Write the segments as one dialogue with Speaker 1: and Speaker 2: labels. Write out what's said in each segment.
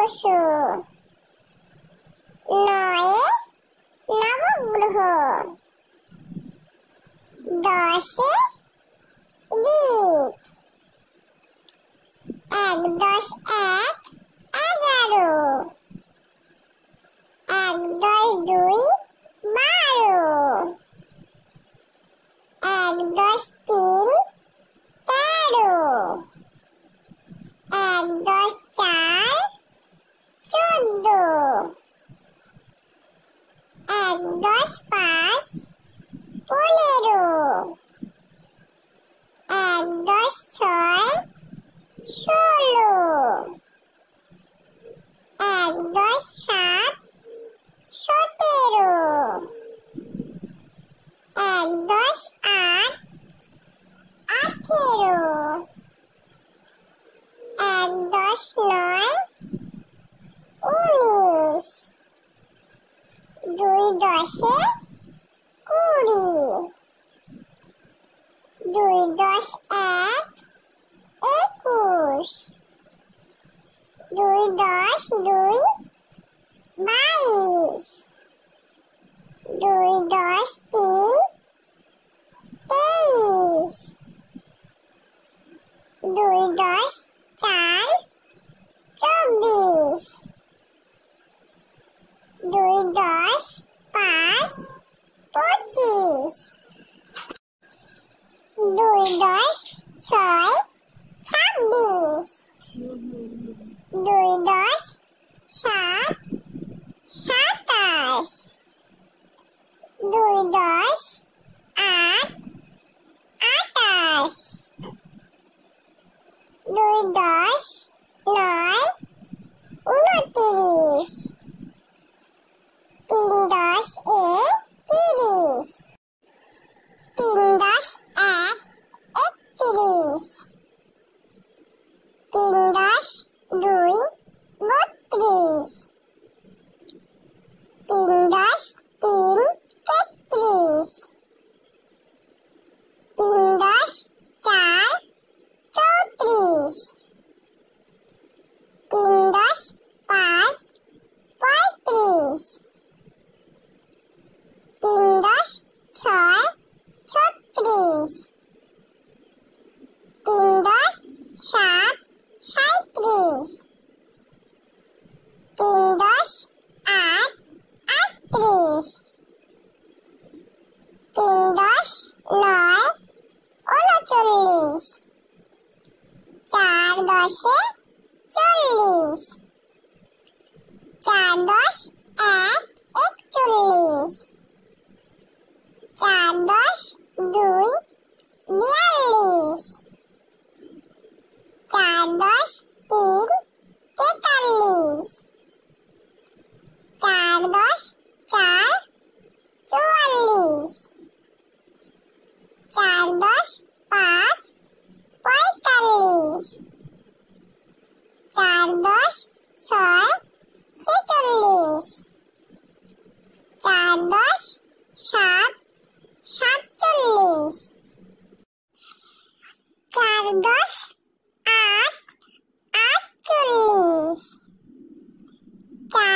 Speaker 1: বসু নয়ে নবগ্রহ দশে দিক এক দশ এক এগারো এক দশ দুই nós dois, mas dos dois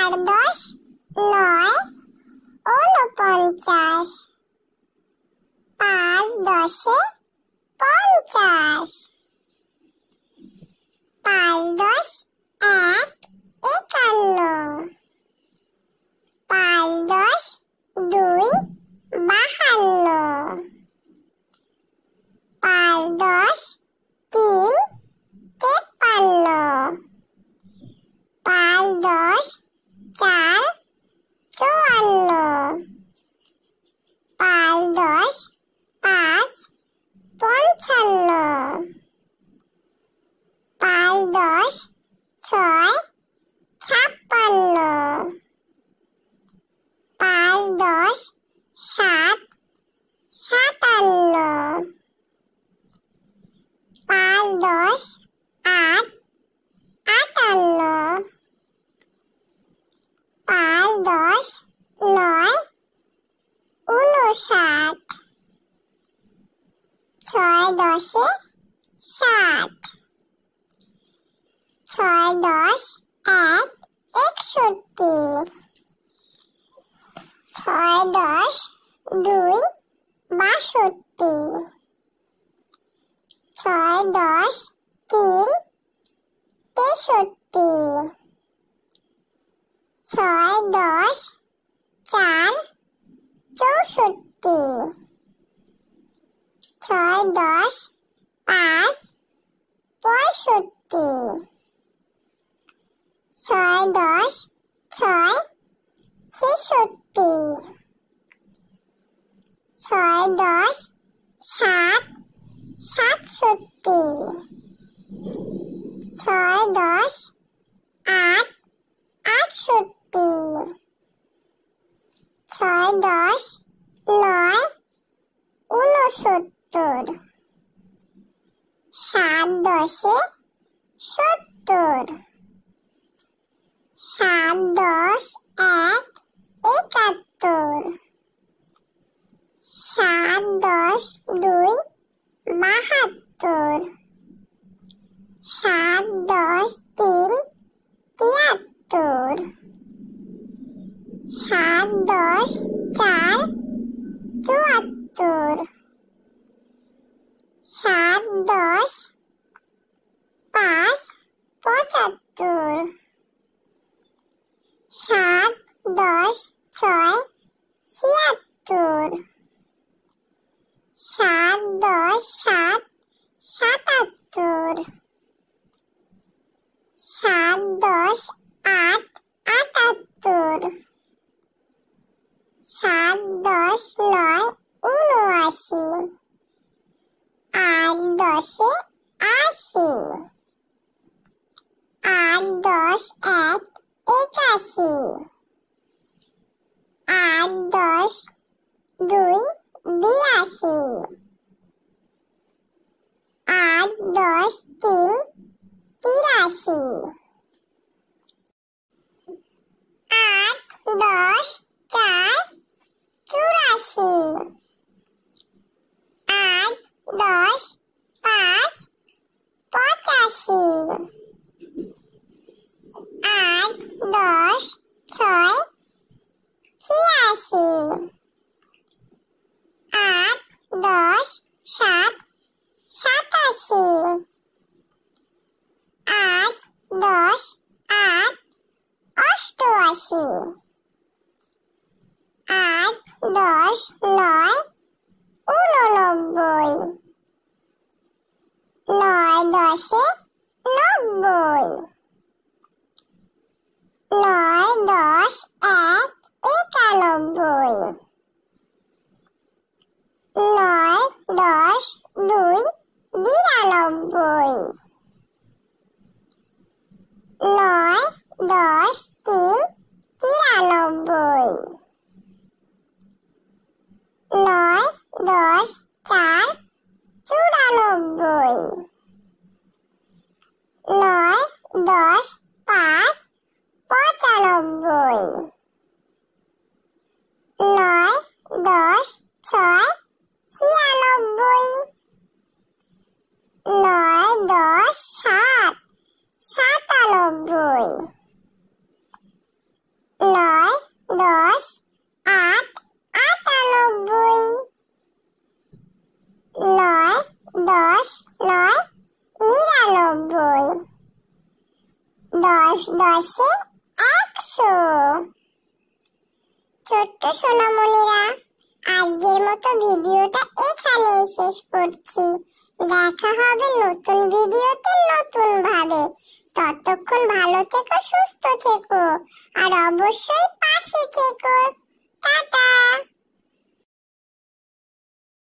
Speaker 1: আর দশ নয় ঊনপঞ্চাশ পাঁচ দশে পঞ্চাশ পাঁচ দশ এক একান্ন পাঁচ দশ দশে ষাট ছয় দশ এক একষট্টি ছয় দশ দুই বাষট্টি ছয় দশ তিন তেষট্টি ছয় দশ চার চৌষট্টি ছয় দশ সাত সাতষট্টি ছয় দশ আট আটষট্টি ছয় দশ নয় ঊনসত্তর সাত দশে সত্তর সাত দশ এক একাত্তর সাত দশ দুই বাহাত্তর সাত দশ তিন তিয়াত্তর সাত দশ সাত সাতাত্তর সাত দশ আট আটাত্তর সাত দশ নয় উনআশি আট দশে আশি আট দশ এক একাশি আট দশ দুই বিরাশি Eight, dos, noi, unu, nu, Noi, dosi, দশ পাঁচ পঁচানব্বই বসে একশো ছোট্ট সোনামণিরা আজকের মতো ভিডিওটা এখানেই শেষ করছি দেখা হবে নতুন ভিডিওতে নতুন ভাবে ততক্ষণ ভালো থেকো সুস্থ থেকো আর অবশ্যই পাশে থেকো টাটা